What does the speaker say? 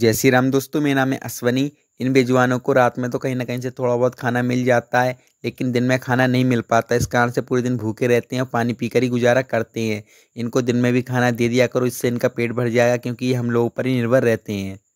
जय श्री राम दोस्तों मेरा नाम है अश्वनी इन बेजवानों को रात में तो कहीं ना कहीं से थोड़ा बहुत खाना मिल जाता है लेकिन दिन में खाना नहीं मिल पाता इस कारण से पूरे दिन भूखे रहते हैं और पानी पीकर ही गुजारा करते हैं इनको दिन में भी खाना दे दिया करो इससे इनका पेट भर जाएगा क्योंकि ये हम लोगों पर ही निर्भर रहते हैं